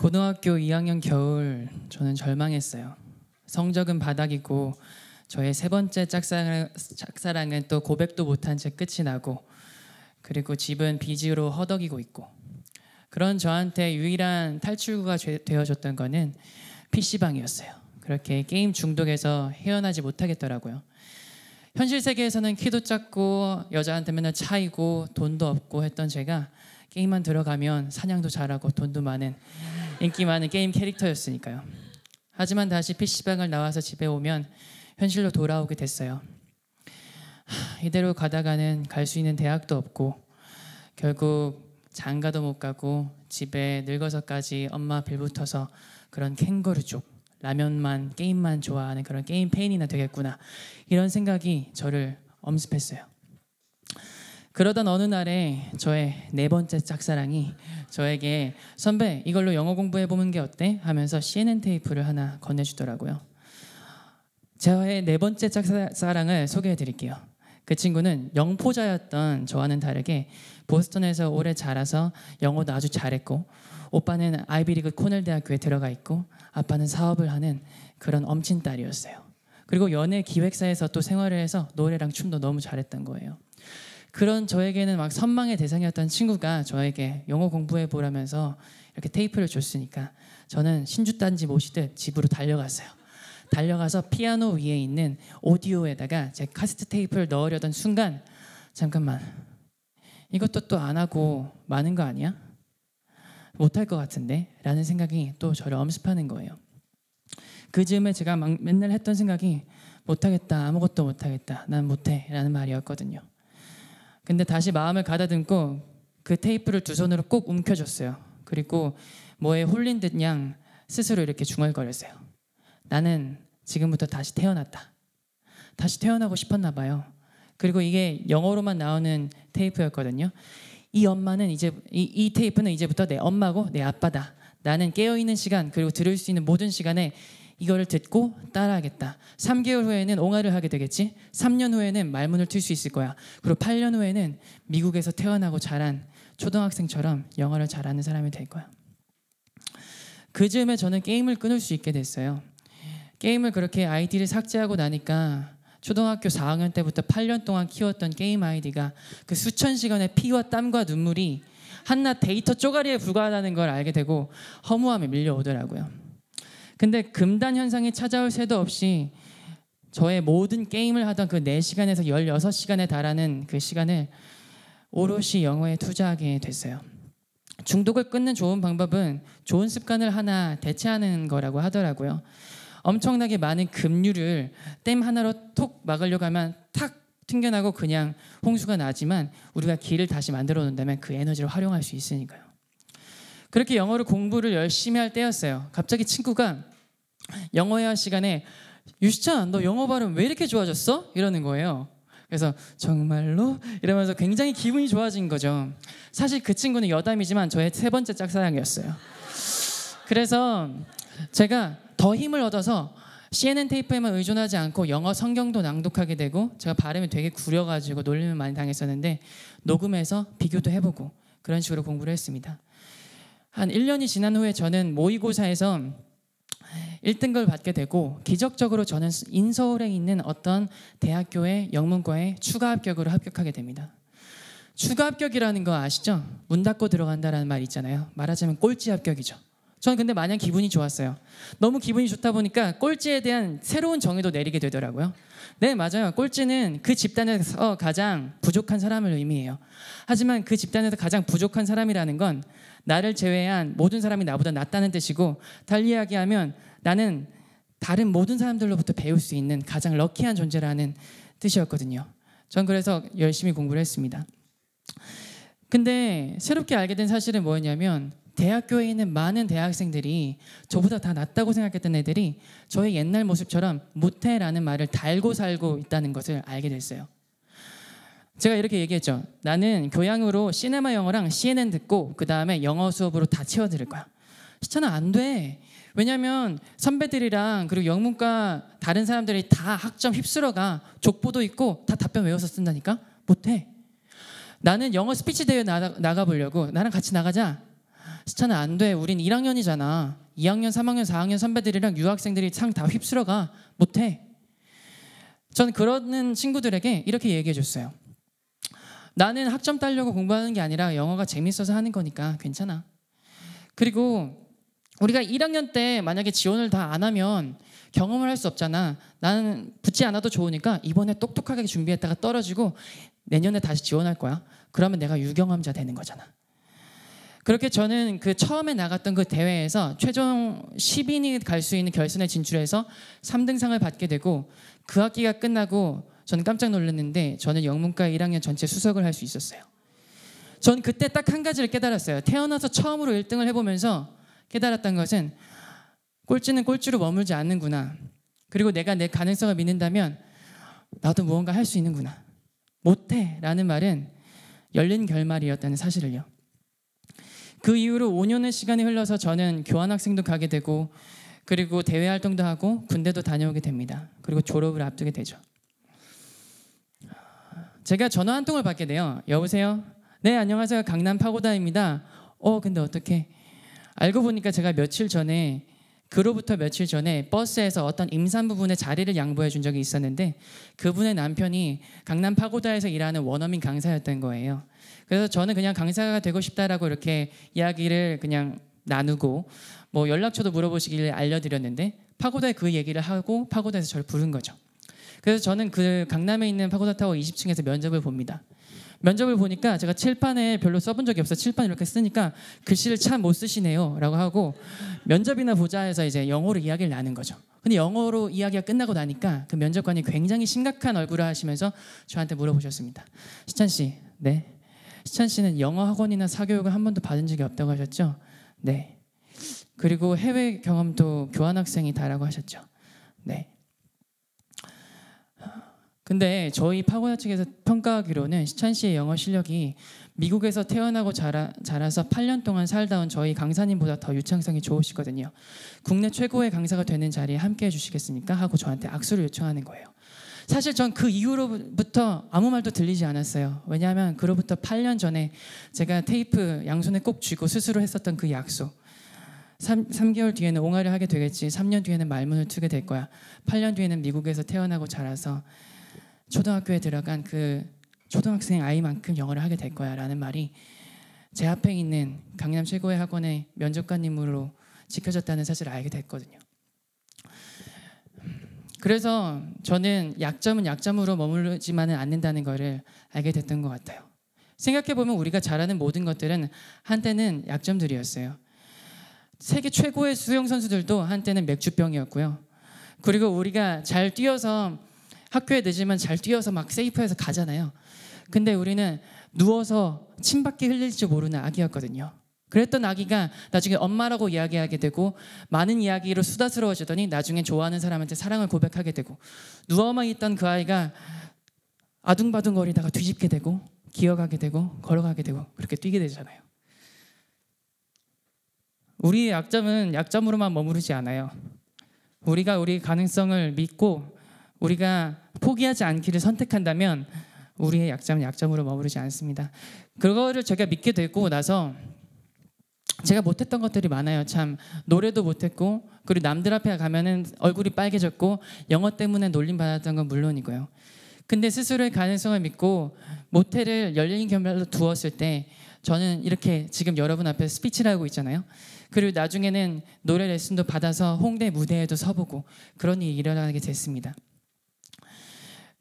고등학교 2학년 겨울 저는 절망했어요. 성적은 바닥이고 저의 세 번째 짝사랑, 짝사랑은 또 고백도 못한 채 끝이 나고 그리고 집은 비지로 허덕이고 있고 그런 저한테 유일한 탈출구가 되어줬던 거는 PC방이었어요. 그렇게 게임 중독에서 헤어나지 못하겠더라고요. 현실 세계에서는 키도 작고 여자한테 맨날 차이고 돈도 없고 했던 제가 게임만 들어가면 사냥도 잘하고 돈도 많은 인기 많은 게임 캐릭터였으니까요. 하지만 다시 PC방을 나와서 집에 오면 현실로 돌아오게 됐어요. 이대로 가다가는 갈 수 있는 대학도 없고 결국 장가도 못 가고 집에 늙어서까지 엄마 빌붙어서 그런 캥거루족 라면만 게임만 좋아하는 그런 게임 페인이나 되겠구나 이런 생각이 저를 엄습했어요. 그러던 어느 날에 저의 네 번째 짝사랑이 저에게 선배 이걸로 영어 공부해 보는 게 어때? 하면서 CNN 테이프를 하나 건네주더라고요. 저의 네 번째 짝사랑을 소개해 드릴게요. 그 친구는 영포자였던 저와는 다르게 보스턴에서 오래 자라서 영어도 아주 잘했고 오빠는 아이비리그 코넬 대학교에 들어가 있고 아빠는 사업을 하는 그런 엄친 딸이었어요. 그리고 연예 기획사에서 또 생활을 해서 노래랑 춤도 너무 잘했던 거예요. 그런 저에게는 막 선망의 대상이었던 친구가 저에게 영어 공부해 보라면서 이렇게 테이프를 줬으니까 저는 신주단지 모시듯 집으로 달려갔어요. 달려가서 피아노 위에 있는 오디오에다가 제 카세트 테이프를 넣으려던 순간 잠깐만 이것도 또 안 하고 많은 거 아니야? 못할 것 같은데? 라는 생각이 또 저를 엄습하는 거예요. 그 즈음에 제가 막 맨날 했던 생각이 못하겠다 아무것도 못하겠다 난 못해 라는 말이었거든요. 근데 다시 마음을 가다듬고 그 테이프를 두 손으로 꼭 움켜줬어요. 그리고 뭐에 홀린 듯 양 스스로 이렇게 중얼거렸어요. 나는 지금부터 다시 태어났다. 다시 태어나고 싶었나 봐요. 그리고 이게 영어로만 나오는 테이프였거든요. 이 엄마는 이제 이, 이 테이프는 이제부터 내 엄마고 내 아빠다. 나는 깨어 있는 시간 그리고 들을 수 있는 모든 시간에 이거를 듣고 따라하겠다. 3개월 후에는 옹알을 하게 되겠지. 3년 후에는 말문을 틀 수 있을 거야. 그리고 8년 후에는 미국에서 태어나고 자란 초등학생처럼 영어를 잘하는 사람이 될 거야. 그 즈음에 저는 게임을 끊을 수 있게 됐어요. 게임을 그렇게 아이디를 삭제하고 나니까 초등학교 4학년 때부터 8년 동안 키웠던 게임 아이디가 그 수천 시간의 피와 땀과 눈물이 한낱 데이터 쪼가리에 불과하다는 걸 알게 되고 허무함이 밀려오더라고요. 근데 금단 현상이 찾아올 새도 없이 저의 모든 게임을 하던 그 4시간에서 16시간에 달하는 그 시간을 오롯이 영어에 투자하게 됐어요. 중독을 끊는 좋은 방법은 좋은 습관을 하나 대체하는 거라고 하더라고요. 엄청나게 많은 급류를 댐 하나로 톡 막으려고 하면 탁 튕겨나고 그냥 홍수가 나지만 우리가 길을 다시 만들어 놓는다면 그 에너지를 활용할 수 있으니까요. 그렇게 영어를 공부를 열심히 할 때였어요. 갑자기 친구가 영어회화 시간에 유시찬 너 영어 발음 왜 이렇게 좋아졌어? 이러는 거예요. 그래서 정말로 이러면서 굉장히 기분이 좋아진 거죠. 사실 그 친구는 여담이지만 저의 세 번째 짝사랑이었어요. 그래서 제가 더 힘을 얻어서 CNN 테이프에만 의존하지 않고 영어 성경도 낭독하게 되고 제가 발음이 되게 구려가지고 놀림을 많이 당했었는데 녹음해서 비교도 해보고 그런 식으로 공부를 했습니다. 한 1년이 지난 후에 저는 모의고사에서 1등급을 받게 되고 기적적으로 저는 인서울에 있는 어떤 대학교의 영문과에 추가 합격으로 합격하게 됩니다. 추가 합격이라는 거 아시죠? 문 닫고 들어간다라는 말 있잖아요. 말하자면 꼴찌 합격이죠. 저는 근데 마냥 기분이 좋았어요. 너무 기분이 좋다 보니까 꼴찌에 대한 새로운 정의도 내리게 되더라고요. 네, 맞아요. 꼴찌는 그 집단에서 가장 부족한 사람을 의미해요. 하지만 그 집단에서 가장 부족한 사람이라는 건 나를 제외한 모든 사람이 나보다 낫다는 뜻이고 달리 이야기하면 나는 다른 모든 사람들로부터 배울 수 있는 가장 럭키한 존재라는 뜻이었거든요. 전 그래서 열심히 공부를 했습니다. 근데 새롭게 알게 된 사실은 뭐였냐면 대학교에 있는 많은 대학생들이 저보다 다 낫다고 생각했던 애들이 저의 옛날 모습처럼 못해라는 말을 달고 살고 있다는 것을 알게 됐어요. 제가 이렇게 얘기했죠. 나는 교양으로 시네마 영어랑 CNN 듣고 그 다음에 영어 수업으로 다 채워드릴 거야. 시천아 안 돼. 왜냐면 선배들이랑 그리고 영문과 다른 사람들이 다 학점 휩쓸어가 족보도 있고 다 답변 외워서 쓴다니까 못해. 나는 영어 스피치 대회 나가, 나가보려고 나랑 같이 나가자. 시천아 안 돼. 우린 1학년이잖아. 2학년, 3학년, 4학년 선배들이랑 유학생들이 상다 휩쓸어가 못해. 전 그러는 친구들에게 이렇게 얘기해 줬어요. 나는 학점 따려고 공부하는 게 아니라 영어가 재밌어서 하는 거니까 괜찮아. 그리고 우리가 1학년 때 만약에 지원을 다 안 하면 경험을 할 수 없잖아. 나는 붙지 않아도 좋으니까 이번에 똑똑하게 준비했다가 떨어지고 내년에 다시 지원할 거야. 그러면 내가 유경험자 되는 거잖아. 그렇게 저는 그 처음에 나갔던 그 대회에서 최종 10인이 갈 수 있는 결선에 진출해서 3등상을 받게 되고 그 학기가 끝나고 저는 깜짝 놀랐는데 저는 영문과 1학년 전체 수석을 할 수 있었어요. 전 그때 딱 한 가지를 깨달았어요. 태어나서 처음으로 1등을 해보면서 깨달았던 것은 꼴찌는 꼴찌로 머물지 않는구나. 그리고 내가 내 가능성을 믿는다면 나도 무언가 할 수 있는구나. 못해 라는 말은 열린 결말이었다는 사실을요. 그 이후로 5년의 시간이 흘러서 저는 교환학생도 가게 되고 그리고 대외 활동도 하고 군대도 다녀오게 됩니다. 그리고 졸업을 앞두게 되죠. 제가 전화 한 통을 받게 돼요. 여보세요? 네, 안녕하세요. 강남 파고다입니다. 어, 근데 어떻게? 알고 보니까 제가 며칠 전에 그로부터 며칠 전에 버스에서 어떤 임산부분의 자리를 양보해 준 적이 있었는데 그분의 남편이 강남 파고다에서 일하는 원어민 강사였던 거예요. 그래서 저는 그냥 강사가 되고 싶다라고 이렇게 이야기를 그냥 나누고 뭐 연락처도 물어보시길 알려드렸는데 파고다에 그 얘기를 하고 파고다에서 저를 부른 거죠. 그래서 저는 그 강남에 있는 파고다 타워 20층에서 면접을 봅니다. 면접을 보니까 제가 칠판에 별로 써본 적이 없어 칠판 이렇게 쓰니까 글씨를 참 못 쓰시네요라고 하고 면접이나 보자 해서 이제 영어로 이야기를 나눈 거죠. 근데 영어로 이야기가 끝나고 나니까 그 면접관이 굉장히 심각한 얼굴을 하시면서 저한테 물어보셨습니다. 시찬 씨, 네. 시찬 씨는 영어 학원이나 사교육을 한 번도 받은 적이 없다고 하셨죠? 네. 그리고 해외 경험도 교환 학생이다라고 하셨죠. 네. 근데 저희 파고나 측에서 평가하기로는 시찬 씨의 영어 실력이 미국에서 태어나고 자라, 자라서 8년 동안 살다 온 저희 강사님보다 더 유창성이 좋으시거든요. 국내 최고의 강사가 되는 자리에 함께 해주시겠습니까? 하고 저한테 악수를 요청하는 거예요. 사실 전 그 이후로부터 아무 말도 들리지 않았어요. 왜냐하면 그로부터 8년 전에 제가 테이프 양손에 꼭 쥐고 스스로 했었던 그 약속. 3, 3개월 뒤에는 옹알을 하게 되겠지. 3년 뒤에는 말문을 트게 될 거야. 8년 뒤에는 미국에서 태어나고 자라서 초등학교에 들어간 그 초등학생 아이만큼 영어를 하게 될 거야라는 말이 제 앞에 있는 강남 최고의 학원의 면접관님으로 지켜졌다는 사실을 알게 됐거든요. 그래서 저는 약점은 약점으로 머무르지만은 않는다는 것을 알게 됐던 것 같아요. 생각해보면 우리가 잘하는 모든 것들은 한때는 약점들이었어요. 세계 최고의 수영 선수들도 한때는 맥주병이었고요. 그리고 우리가 잘 뛰어서 학교에 늦으면 잘 뛰어서 막 세이프해서 가잖아요. 근데 우리는 누워서 침밖에 흘릴지 모르는 아기였거든요. 그랬던 아기가 나중에 엄마라고 이야기하게 되고 많은 이야기로 수다스러워지더니 나중에 좋아하는 사람한테 사랑을 고백하게 되고 누워만 있던 그 아이가 아둥바둥거리다가 뒤집게 되고 기어가게 되고 걸어가게 되고 그렇게 뛰게 되잖아요. 우리의 약점은 약점으로만 머무르지 않아요. 우리가 우리 가능성을 믿고 우리가 포기하지 않기를 선택한다면 우리의 약점은 약점으로 머무르지 않습니다. 그거를 제가 믿게 되고 나서 제가 못했던 것들이 많아요. 참 노래도 못했고 그리고 남들 앞에 가면은 얼굴이 빨개졌고 영어 때문에 놀림 받았던 건 물론이고요. 근데 스스로의 가능성을 믿고 모텔을 열린 경별로 두었을 때 저는 이렇게 지금 여러분 앞에 스피치를 하고 있잖아요. 그리고 나중에는 노래 레슨도 받아서 홍대 무대에도 서보고 그런 일이 일어나게 됐습니다.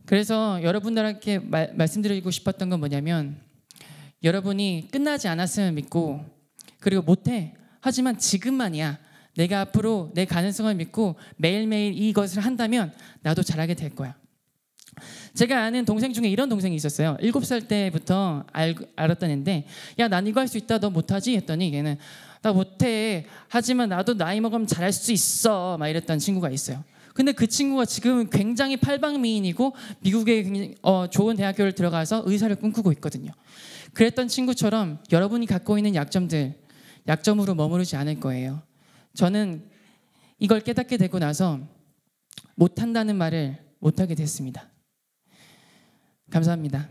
그래서 여러분들한테 마, 말씀드리고 싶었던 건 뭐냐면 여러분이 끝나지 않았음을 믿고 그리고 못해 하지만 지금만이야 내가 앞으로 내 가능성을 믿고 매일매일 이것을 한다면 나도 잘하게 될 거야. 제가 아는 동생 중에 이런 동생이 있었어요. 7살 때부터 알, 알았던 애인데, 야, 난 이거 할 수 있다. 너 못하지? 했더니 얘는, 나 못해. 하지만 나도 나이 먹으면 잘할 수 있어. 막 이랬던 친구가 있어요. 근데 그 친구가 지금 굉장히 팔방미인이고 미국의 어, 좋은 대학교를 들어가서 의사를 꿈꾸고 있거든요. 그랬던 친구처럼 여러분이 갖고 있는 약점들 약점으로 머무르지 않을 거예요. 저는 이걸 깨닫게 되고 나서 못한다는 말을 못하게 됐습니다. 감사합니다.